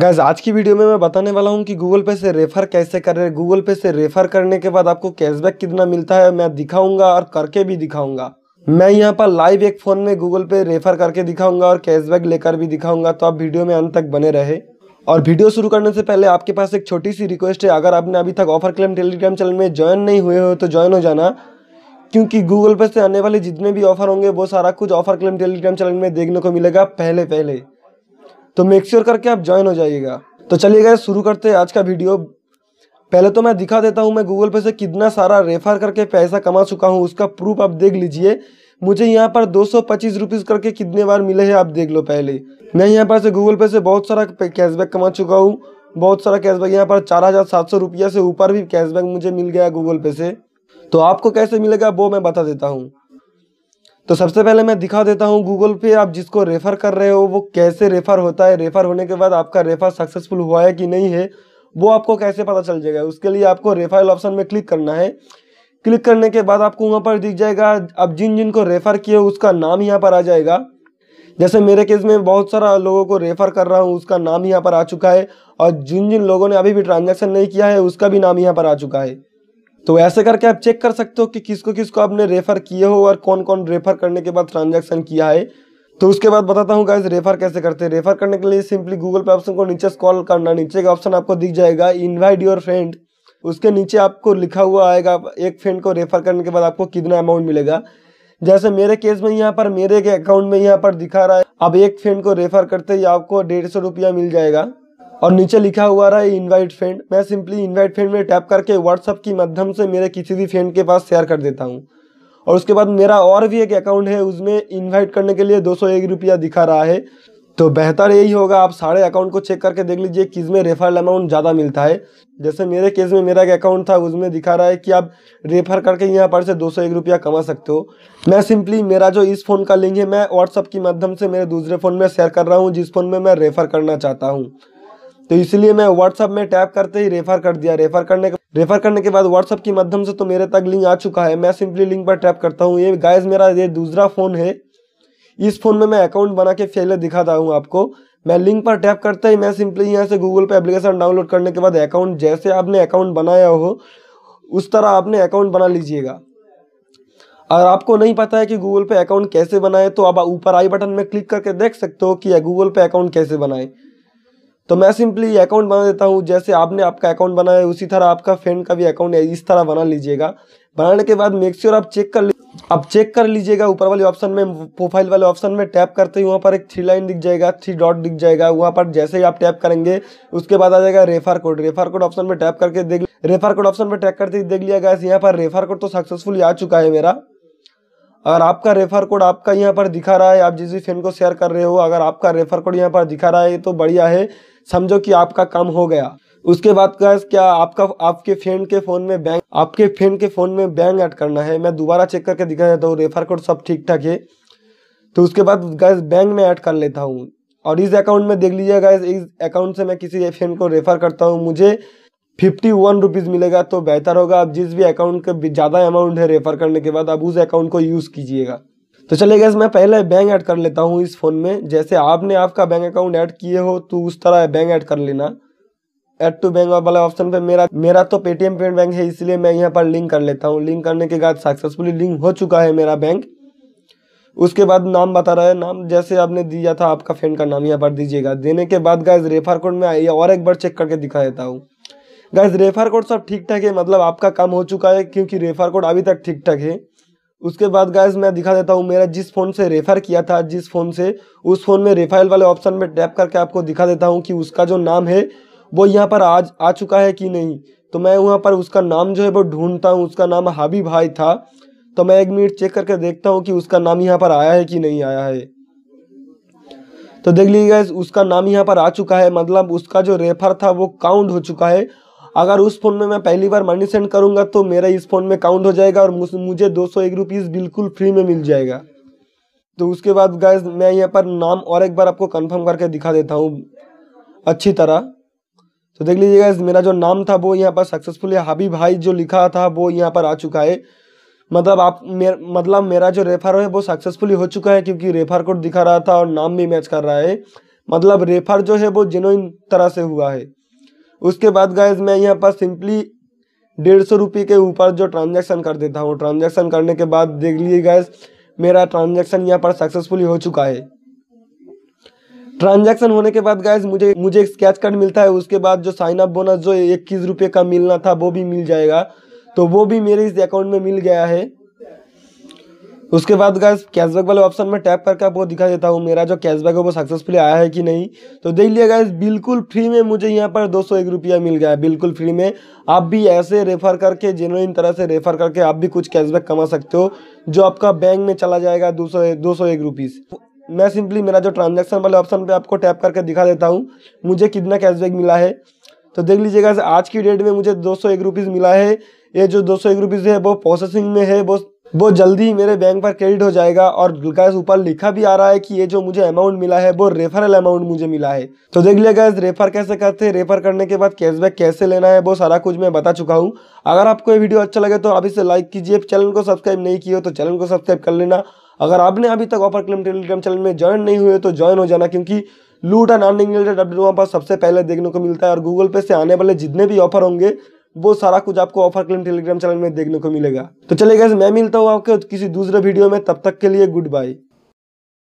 guys आज की video में मैं बताने वाला हूँ कि गूगल पे से रेफ़र कैसे करें गूगल पे से रेफ़र करने के बाद आपको कैशबैक कितना मिलता है मैं दिखाऊंगा और करके भी दिखाऊंगा मैं यहाँ पर लाइव एक फ़ोन में गूगल पे रेफ़र करके दिखाऊंगा और कैशबैक लेकर भी दिखाऊंगा तो आप वीडियो में अंत तक बने रहे और वीडियो शुरू करने से पहले आपके पास एक छोटी सी रिक्वेस्ट है अगर आपने अभी तक ऑफर क्लेम टेलीग्राम चैनल में ज्वाइन नहीं हुए हो तो ज्वाइन हो जाना क्योंकि गूगल पे से आने वाले जितने भी ऑफर होंगे वो सारा कुछ ऑफर क्लेम टेलीग्राम चैनल में देखने को मिलेगा पहले पहले तो मेक श्योर करके आप ज्वाइन हो जाइएगा तो चलिए गए शुरू करते हैं आज का वीडियो पहले तो मैं दिखा देता हूँ मैं गूगल पे से कितना सारा रेफर करके पैसा कमा चुका हूँ उसका प्रूफ आप देख लीजिए मुझे यहाँ पर दो सौ करके कितने बार मिले हैं आप देख लो पहले मैं यहाँ पर से गूगल पे से बहुत सारा कैशबैक कमा चुका हूँ बहुत सारा कैशबैक यहाँ पर चार हज़ार सात सौ रुपया से ऊपर भी कैशबैक मुझे मिल गया गूगल पे से तो आपको कैसे मिलेगा वो मैं बता देता हूँ तो सबसे पहले मैं दिखा देता हूँ गूगल पे आप जिसको रेफ़र कर रहे हो वो कैसे रेफ़र होता है रेफ़र होने के बाद आपका रेफ़र सक्सेसफुल हुआ है कि नहीं है वो आपको कैसे पता चल जाएगा उसके लिए आपको रेफरल ऑप्शन में क्लिक करना है क्लिक करने के बाद आपको वहाँ पर दिख जाएगा अब जिन जिन को रेफ़र किए उसका नाम यहाँ पर आ जाएगा जैसे मेरे केस में बहुत सारा लोगों को रेफ़र कर रहा हूँ उसका नाम यहाँ पर आ चुका है और जिन जिन लोगों ने अभी भी ट्रांजैक्शन नहीं किया है उसका भी नाम यहाँ पर आ चुका है तो ऐसे करके आप चेक कर सकते हो कि किसको किसको आपने रेफर किए हो और कौन कौन रेफर करने के बाद ट्रांजैक्शन किया है तो उसके बाद बताता हूँ गाइज रेफर कैसे करते हैं रेफर करने के लिए सिंपली गूगल पे ऑप्शन को नीचे स्कॉल करना नीचे का ऑप्शन आपको दिख जाएगा इन्वाइट योर फ्रेंड उसके नीचे आपको लिखा हुआ आएगा एक फ्रेंड को रेफर करने के बाद आपको कितना अमाउंट मिलेगा जैसे मेरे केस में यहाँ पर मेरे के अकाउंट में यहाँ पर दिखा रहा है अब एक फ्रेंड को रेफर करते ही आपको डेढ़ सौ रुपया मिल जाएगा और नीचे लिखा हुआ रहा है इनवाइट फ्रेंड मैं सिंपली इनवाइट फ्रेंड में टैप करके व्हाट्सअप के माध्यम से मेरे किसी भी फ्रेंड के पास शेयर कर देता हूँ और उसके बाद मेरा और भी एक अकाउंट है उसमें इनवाइट करने के लिए दो सौ एक रुपया दिखा रहा है तो बेहतर यही होगा आप सारे अकाउंट को चेक करके देख लीजिए किस में रेफरल अमाउंट ज़्यादा मिलता है जैसे मेरे केस में मेरा एक अकाउंट था उसमें दिखा रहा है कि आप रेफर करके यहाँ पर से दो सौ एक रुपया कमा सकते हो मैं सिंपली मेरा जो इस फ़ोन का लिंक है मैं व्हाट्सअप के माध्यम से मेरे दूसरे फ़ोन में शेयर कर रहा हूँ जिस फ़ोन में मैं रेफ़र करना चाहता हूँ तो इसलिए मैं व्हाट्सअप में टैप करते ही रेफर कर दिया रेफर करने का रेफर करने के बाद व्हाट्सअप के माध्यम से तो मेरे तक लिंक आ चुका है मैं सिंपली लिंक पर टैप करता हूँ ये गाइज मेरा ये दूसरा फ़ोन है इस फ़ोन में मैं अकाउंट बना के पहले दिखाता हूँ आपको मैं लिंक पर टैप करता ही मैं सिंपली यहाँ से गूगल पे एप्लीकेशन डाउनलोड करने के बाद अकाउंट जैसे आपने अकाउंट बनाया हो उस तरह आपने अकाउंट बना लीजिएगा अगर आपको नहीं पता है कि गूगल पे अकाउंट कैसे बनाए तो आप ऊपर आई बटन में क्लिक करके देख सकते हो कि गूगल पे अकाउंट कैसे बनाए तो मैं सिंपली अकाउंट बना देता हूँ जैसे आपने आपका अकाउंट बनाया है उसी तरह आपका फ्रेंड का भी अकाउंट है इस तरह बना लीजिएगा बनाने के बाद मेक श्योर आप चेक कर आप चेक कर लीजिएगा ऊपर वाले ऑप्शन में प्रोफाइल वाले ऑप्शन में टैप करते ही वहाँ पर एक थ्री लाइन दिख जाएगा थ्री डॉट दिख जाएगा वहाँ पर जैसे ही आप टैप करेंगे उसके बाद आ जाएगा refer code refer code option में टैप करके देख रेफर कोड ऑप्शन में टैप करते ही देख लिया गया यहाँ पर रेफर कोड तो सक्सेसफुल आ चुका है मेरा अगर आपका रेफर कोड आपका यहाँ पर दिखा रहा है आप जिस भी फिल्म को शेयर कर रहे हो अगर आपका रेफर कोड यहाँ पर दिखा रहा है तो बढ़िया है समझो कि आपका काम हो गया उसके बाद गैस क्या आपका आपके फ्रेंड के फ़ोन में बैंक आपके फ्रेंड के फ़ोन में बैंक ऐड करना है मैं दोबारा चेक करके दिखा देता हूँ रेफर कोड सब ठीक ठाक है तो उसके बाद गैस बैंक में ऐड कर लेता हूँ और इस अकाउंट में देख लीजिए गैस इस अकाउंट से मैं किसी फ्रेंड को रेफ़र करता हूँ मुझे फिफ्टी वन रुपीज़ मिलेगा तो बेहतर होगा आप जिस भी अकाउंट का ज़्यादा अमाउंट है रेफ़र करने के बाद आप उस अकाउंट को यूज़ कीजिएगा तो चलेगा मैं पहले बैंक ऐड कर लेता हूँ इस फ़ोन में जैसे आपने आपका बैंक अकाउंट ऐड किए हो तो उस तरह बैंक ऐड कर लेना ऐड टू बैंक वाला ऑप्शन पे मेरा मेरा तो पेटीएम पेमेंट बैंक है इसलिए मैं यहाँ पर लिंक कर लेता हूँ लिंक करने के बाद सक्सेसफुली लिंक हो चुका है मेरा बैंक उसके बाद नाम बता रहा है नाम जैसे आपने दिया था आपका फ्रेंड का नाम यहाँ पर दीजिएगा देने के बाद गाइज रेफर कोड में और एक बार चेक करके दिखा देता हूँ गैस रेफर कोड सब ठीक ठाक है मतलब आपका काम हो चुका है क्योंकि रेफर कोड अभी तक ठीक ठाक है उसके बाद गैस मैं दिखा देता हूँ मेरा जिस फ़ोन से रेफ़र किया था जिस फ़ोन से उस फ़ोन में रेफाइल वाले ऑप्शन में टैप करके आपको दिखा देता हूँ कि उसका जो नाम है वो यहाँ पर आज आ चुका है कि नहीं तो मैं वहाँ पर उसका नाम जो है वो ढूंढता हूँ उसका नाम हाबी भाई था तो मैं एक मिनट चेक करके देखता हूँ कि उसका नाम यहाँ पर आया है कि नहीं आया है तो देख लीजिए उसका नाम यहाँ पर आ चुका है मतलब उसका जो रेफर था वो काउंट हो चुका है अगर उस फ़ोन में मैं पहली बार मनी सेंड करूंगा तो मेरा इस फ़ोन में काउंट हो जाएगा और मुझे दो सौ एक रुपीज़ बिल्कुल फ्री में मिल जाएगा तो उसके बाद गैस मैं यहाँ पर नाम और एक बार आपको कंफर्म करके दिखा देता हूँ अच्छी तरह तो देख लीजिए लीजिएगा मेरा जो नाम था वो यहाँ पर सक्सेसफुली हबी भाई जो लिखा था वो यहाँ पर आ चुका है मतलब आप मेर, मतलब मेरा जो रेफर है वो सक्सेसफुली हो चुका है क्योंकि रेफर कोड दिखा रहा था और नाम भी मैच कर रहा है मतलब रेफर जो है वो जिनोइन तरह से हुआ है उसके बाद गायज मैं यहाँ पर सिंपली डेढ़ सौ रुपये के ऊपर जो ट्रांजेक्शन कर देता हूँ ट्रांजेक्शन करने के बाद देख लीजिए गाइज मेरा ट्रांजेक्शन यहाँ पर सक्सेसफुली हो चुका है ट्रांजेक्शन होने के बाद गाइज मुझे मुझे एक स्केच कार्ड मिलता है उसके बाद जो साइन अप बोनस जो इक्कीस रुपये का मिलना था वो भी मिल जाएगा तो वो भी मेरे इस अकाउंट में मिल गया है उसके बाद गाइस कैशबैक वाले ऑप्शन में टैप करके आपको दिखा देता हूँ मेरा जो कैशबैक है वो सक्सेसफुली आया है कि नहीं तो देख लिया गाइस बिल्कुल फ्री में मुझे यहाँ पर दो सौ एक रुपया मिल गया है बिल्कुल फ्री में आप भी ऐसे रेफर करके जेनुइन तरह से रेफर करके आप भी कुछ कैशबैक कमा सकते हो जो आपका बैंक में चला जाएगा दो सौ दो सौ एक रुपीज़ मैं सिंपली मेरा जो ट्रांजेक्शन वाले ऑप्शन पर आपको टैप करके दिखा देता हूँ मुझे कितना कैशबैक मिला है तो देख लीजिएगा आज की डेट में मुझे दो सौ एक रुपीज़ मिला है ये जो दो सौ एक रुपीज़ है वो प्रोसेसिंग में है वो वो जल्दी मेरे बैंक पर क्रेडिट हो जाएगा और गैस ऊपर लिखा भी आ रहा है कि ये जो मुझे अमाउंट मिला है वो रेफरल अमाउंट मुझे मिला है तो देख लिया गैस रेफर कैसे करते हैं रेफर करने के बाद कैशबैक कैसे लेना है वो सारा कुछ मैं बता चुका हूँ अगर आपको ये वीडियो अच्छा लगे तो आप इसे लाइक कीजिए चैनल को सब्सक्राइब नहीं किया तो चैनल को सब्सक्राइब कर लेना अगर आपने अभी तक ऑफर क्लेम टेलीग्राम चैनल में ज्वाइन नहीं हुए तो ज्वाइन हो जाना क्योंकि लूट एंड अर्निंग रिलेटेड अपडेट वहाँ पर सबसे पहले देखने को मिलता है और गूगल पे से आने वाले जितने भी ऑफर होंगे वो सारा कुछ आपको ऑफर क्लेम टेलीग्राम चैनल में देखने को मिलेगा तो चलेगा मैं मिलता हूँ आपके किसी दूसरे वीडियो में तब तक के लिए गुड बाय